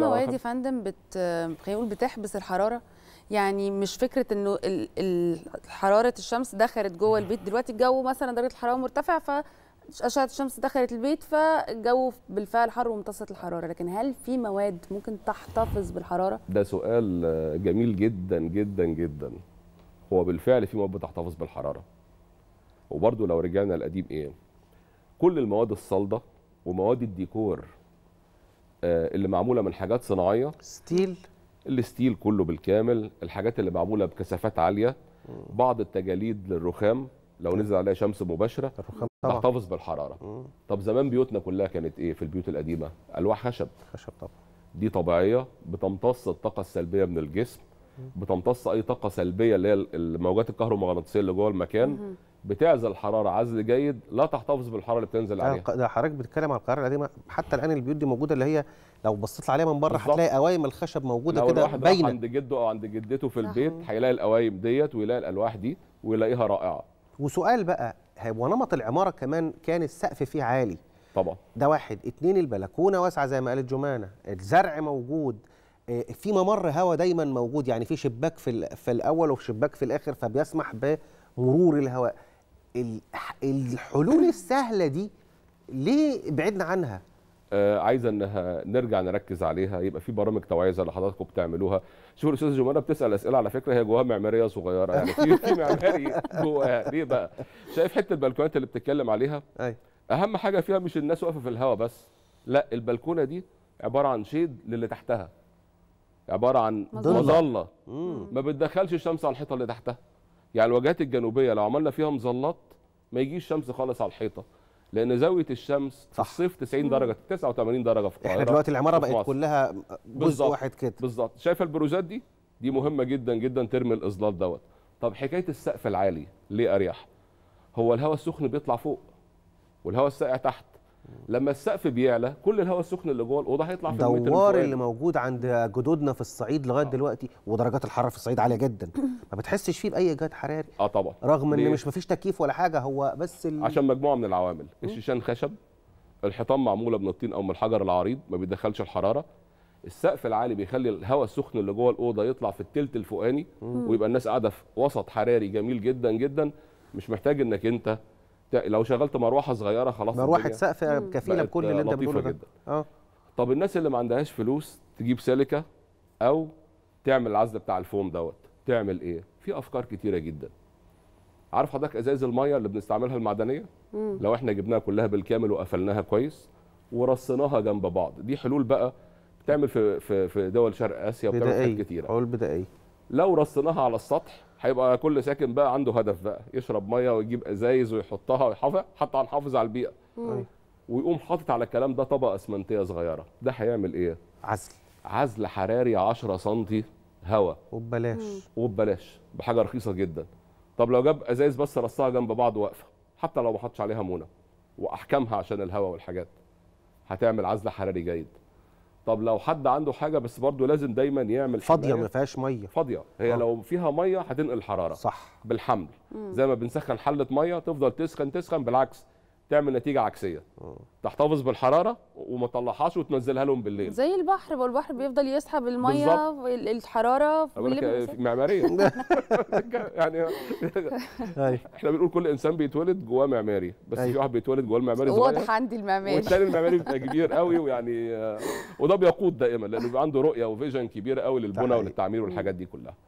مواد يا فندم بت بتحبس الحراره يعني مش فكره انه حراره الشمس دخلت جوه البيت دلوقتي الجو مثلا درجه الحراره مرتفعه ف اشعه الشمس دخلت البيت فالجو بالفعل حر وامتصت الحراره لكن هل في مواد ممكن تحتفظ بالحراره ده سؤال جميل جدا جدا جدا هو بالفعل في مواد بتحتفظ بالحراره وبرده لو رجعنا القديم ايه كل المواد الصلده ومواد الديكور آه، اللي معموله من حاجات صناعيه ستيل الستيل كله بالكامل الحاجات اللي معموله بكثافات عاليه بعض التجاليد للرخام لو نزل عليها شمس مباشره تحتفظ بالحراره مم. طب زمان بيوتنا كلها كانت ايه في البيوت القديمه الواح خشب خشب طبعا دي طبيعيه بتمتص الطاقه السلبيه من الجسم بتمتص اي طاقه سلبيه اللي هي الموجات الكهرومغناطيسيه اللي جوه المكان بتعزل الحراره عزل جيد لا تحتفظ بالحراره اللي بتنزل عليها ده حضرتك بتتكلم على القاهره القديمه حتى الان البيوت دي موجوده اللي هي لو بصيت عليها من بره هتلاقي قوايم الخشب موجوده كده باينه عند جده او عند جدته في البيت هيلاقي القوايم ديت ويلاقي الالواح دي ويلاقيها رائعه وسؤال بقى هو نمط العماره كمان كان السقف فيه عالي طبعا ده واحد اتنين البلكونه واسعه زي ما قالت جمانه الزرع موجود آه، في ممر هواء دايما موجود يعني في شباك في, في الاول وفي شباك في الاخر فبيسمح بمرور الهواء الحلول السهله دي ليه بعدنا عنها آه عايزه انها نرجع نركز عليها يبقى في برامج توعيه زي اللي حضراتكم بتعملوها شوف الاستاذه جمانه بتسال اسئله على فكره هي جواها معماريه صغيره يعني في في معماري جواها ليه بقى شايف حته البلكونات اللي بتتكلم عليها أي. أيوة. اهم حاجه فيها مش الناس واقفه في الهواء بس لا البلكونه دي عباره عن شيد للي تحتها عباره عن مظله ما بتدخلش الشمس على الحيطه اللي تحتها يعني الواجهات الجنوبيه لو عملنا فيها مظلات ما يجيش شمس خالص على الحيطه لان زاويه الشمس صح. في الصيف 90 درجه 89 درجه في القاهره احنا دلوقتي العماره بقت كلها جزء واحد كده بالظبط شايفه البروزات دي دي مهمه جدا جدا ترمي الاظلال دوت طب حكايه السقف العالي ليه اريح هو الهواء السخن بيطلع فوق والهواء الساقع تحت لما السقف بيعلى كل الهواء السخن اللي جوه الاوضه هيطلع في الدوار اللي موجود عند جدودنا في الصعيد لغايه آه. دلوقتي ودرجات الحراره في الصعيد عاليه جدا ما بتحسش فيه باي جهد حراري اه طبعا رغم ان مش مفيش تكييف ولا حاجه هو بس ال... عشان مجموعه من العوامل الشيشان خشب الحيطان معموله من الطين او من الحجر العريض ما بيدخلش الحراره السقف العالي بيخلي الهواء السخن اللي جوه الاوضه يطلع في التلت الفوقاني ويبقى الناس قاعده في وسط حراري جميل جدا جدا مش محتاج انك انت لو شغلت مروحه صغيره خلاص مروحه سقف كفيله بكل اللي انت بتقوله ده اه. طب الناس اللي ما عندهاش فلوس تجيب سيليكا او تعمل العزل بتاع الفوم دوت تعمل ايه في افكار كتيره جدا عارف حضرتك ازاز الميه اللي بنستعملها المعدنيه مم. لو احنا جبناها كلها بالكامل وقفلناها كويس ورصيناها جنب بعض دي حلول بقى بتعمل في في في دول شرق اسيا وبتعمل حاجات كتيره حلول بدائيه لو رصيناها على السطح هيبقى كل ساكن بقى عنده هدف بقى يشرب ميه ويجيب ازايز ويحطها ويحافظ حتى هنحافظ على البيئه أيوة. ويقوم حاطط على الكلام ده طبقه اسمنتيه صغيره ده هيعمل ايه عزل عزل حراري 10 سم هواء وببلاش وببلاش بحاجه رخيصه جدا طب لو جاب ازايز بس رصها جنب بعض واقفه حتى لو ما حطش عليها مونه واحكامها عشان الهواء والحاجات هتعمل عزل حراري جيد طب لو حد عنده حاجه بس برضه لازم دايما يعمل فاضيه ما فيهاش ميه فاضيه هي آه. لو فيها ميه هتنقل الحراره صح بالحمل مم. زي ما بنسخن حله ميه تفضل تسخن تسخن بالعكس تعمل نتيجه عكسيه تحتفظ بالحراره وما تطلعهاش وتنزلها لهم بالليل زي البحر والبحر بيفضل يسحب الميه الحراره إيه، معماريه يعني احنا بنقول كل انسان بيتولد جواه معماري بس في واحد بيتولد جواه المعماري واضح عندي المعماري والثاني المعماري بيبقى كبير قوي ويعني آه، وده بيقود دائما لانه بيبقى عنده رؤيه وفيجن كبيره قوي للبنى وللتعمير والحاجات دي كلها